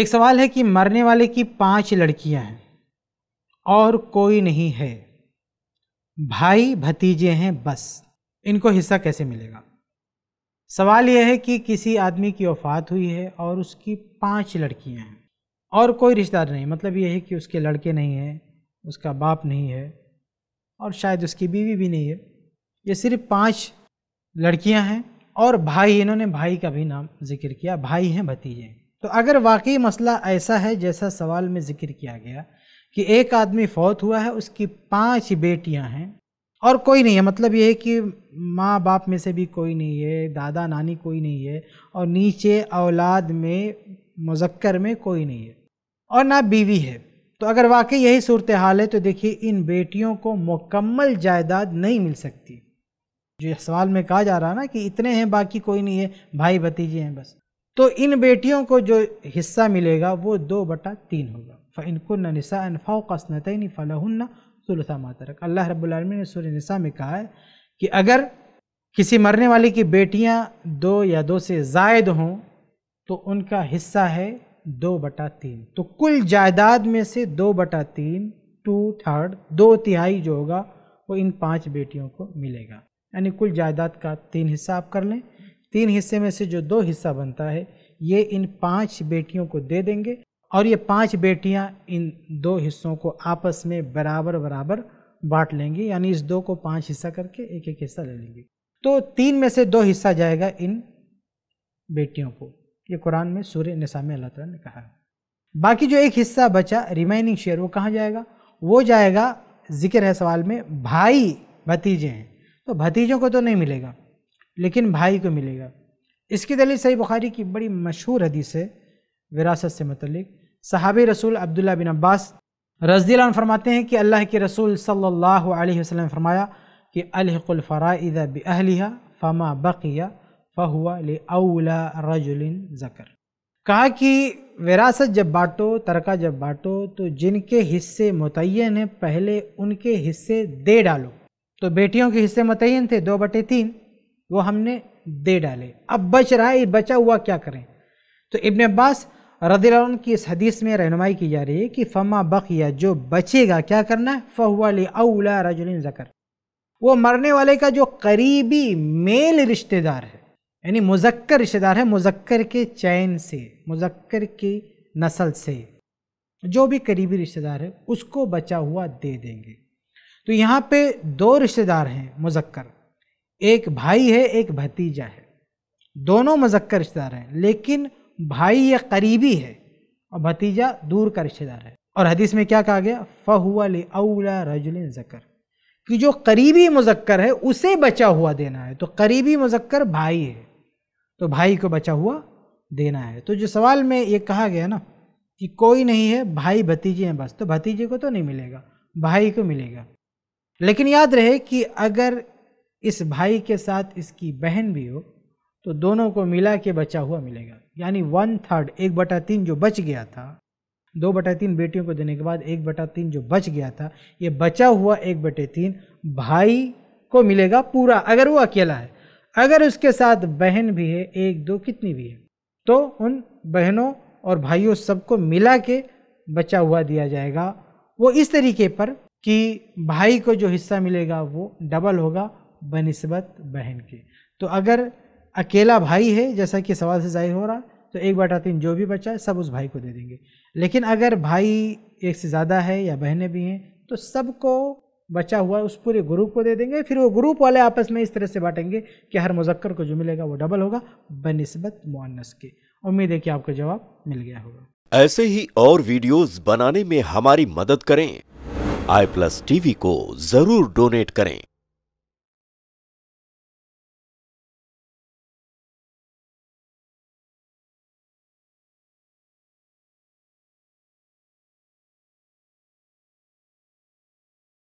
एक सवाल है कि मरने वाले की पांच लड़कियां हैं और कोई नहीं है भाई भतीजे हैं बस इनको हिस्सा कैसे मिलेगा सवाल यह है कि किसी आदमी की वफात हुई है और उसकी पांच लड़कियां हैं और कोई रिश्तेदार नहीं मतलब यह है कि उसके लड़के नहीं हैं उसका बाप नहीं है और शायद उसकी बीवी भी नहीं है ये सिर्फ पांच लड़कियां हैं और भाई इन्होंने भाई का भी नाम जिक्र किया भाई हैं भतीजे हैं तो अगर वाकई मसला ऐसा है जैसा सवाल में ज़िक्र किया गया कि एक आदमी फौत हुआ है उसकी पांच बेटियां हैं और कोई नहीं है मतलब ये है कि माँ बाप में से भी कोई नहीं है दादा नानी कोई नहीं है और नीचे औलाद में मुजक्कर में कोई नहीं है और ना बीवी है तो अगर वाकई यही सूरत हाल है तो देखिए इन बेटियों को मुकम्मल जायदाद नहीं मिल सकती जो सवाल में कहा जा रहा है ना कि इतने हैं बाकी कोई नहीं है भाई भतीजे हैं बस तो इन बेटियों को जो हिस्सा मिलेगा वो दो बटा तीन होगा फ़ैनकुन नसा अनफ़ा कसनतनी फ़लहन्ना सुलसा मातरक अल्लाह रब्लम ने सुर नसा में कहा है कि अगर किसी मरने वाले की बेटियां दो या दो से जायद हों तो उनका हिस्सा है दो बटा तीन तो कुल जायदाद में से दो बटा तीन टू थर्ड दो तिहाई जो होगा वो इन पांच बेटियों को मिलेगा यानी कुल जायदाद का तीन हिस्सा आप कर लें तीन हिस्से में से जो दो हिस्सा बनता है ये इन पांच बेटियों को दे देंगे और ये पांच बेटियां इन दो हिस्सों को आपस में बराबर बराबर बांट लेंगी यानी इस दो को पांच हिस्सा करके एक एक हिस्सा ले लेंगी तो तीन में से दो हिस्सा जाएगा इन बेटियों को ये कुरान में सूर्य निसा में अल्लाह तला ने कहा बाकी जो एक हिस्सा बचा रिमाइनिंग शेयर वो कहाँ जाएगा वो जाएगा जिक्र है सवाल में भाई भतीजे हैं तो भतीजों को तो नहीं मिलेगा लेकिन भाई को मिलेगा इसकी दलील सही बुखारी की बड़ी मशहूर हदीस है विरासत से मतलब सहाबी रसूल अब्दुल्ला बिन अब्बास रजदील फरमाते हैं कि अल्लाह के रसूल सल्लल्लाहु अलैहि वसल्लम फरमाया कि अलहलफ़राइदा बहलिया फ़मा बकिया फ़हुआ अवला रजुलिन ज़कर कहा कि विरासत जब बाँटो तरका जब बाँटो तो जिनके हिस्से मुतन हैं पहले उनके हिस्से दे डालो तो बेटियों के हिस्से मुतन थे दो बटे तीन वो हमने दे डाले अब बच रहा है बचा हुआ क्या करें तो इबन अब्बास रदीन की इस हदीस में रहनुमाई की जा रही है कि फमा बकिया जो बचेगा क्या करना है फ़हुआ अवला रजुलिन जकर वो मरने वाले का जो करीबी मेल रिश्तेदार है यानी मुजक्कर रिश्तेदार है मुजक्कर के चैन से मुजक्कर की नस्ल से जो भी करीबी रिश्तेदार है उसको बचा हुआ दे देंगे तो यहाँ पे दो रिश्तेदार हैं मुजक्कर एक भाई है एक भतीजा है दोनों मजक्कर रिश्तेदार हैं लेकिन भाई ये करीबी है और भतीजा दूर का रिश्तेदार है और हदीस में क्या कहा गया फ़हुआ अवला रजुल जकर कि जो करीबी मुजक्कर है उसे बचा हुआ देना है तो करीबी मुजक्कर भाई है तो भाई को बचा हुआ देना है तो जो सवाल में ये कहा गया ना कि कोई नहीं है भाई भतीजे हैं बस तो भतीजे को तो नहीं मिलेगा भाई को मिलेगा लेकिन याद रहे कि अगर इस भाई के साथ इसकी बहन भी हो तो दोनों को मिला के बचा हुआ मिलेगा यानी वन थर्ड एक बटा तीन जो बच गया था दो बटा तीन बेटियों को देने के बाद एक बटा तीन जो बच गया था ये बचा हुआ एक बटे तीन भाई को मिलेगा पूरा अगर वो अकेला है अगर उसके साथ बहन भी है एक दो कितनी भी है तो उन बहनों और भाइयों सबको मिला के बचा हुआ दिया जाएगा वो इस तरीके पर कि भाई को जो हिस्सा मिलेगा वो डबल होगा बनस्बत बहन के तो अगर अकेला भाई है जैसा कि सवाल से जाहिर हो रहा तो एक बटा तीन जो भी बचा है सब उस भाई को दे देंगे लेकिन अगर भाई एक से ज़्यादा है या बहनें भी हैं तो सबको बचा हुआ उस पूरे ग्रुप को दे देंगे फिर वो ग्रुप वाले आपस में इस तरह से बांटेंगे कि हर मुजक्कर को जो मिलेगा वो डबल होगा बनस्बत मुनस के उम्मीद है कि आपको जवाब मिल गया होगा ऐसे ही और वीडियोस बनाने में हमारी मदद करें आई प्लस टीवी को जरूर डोनेट करें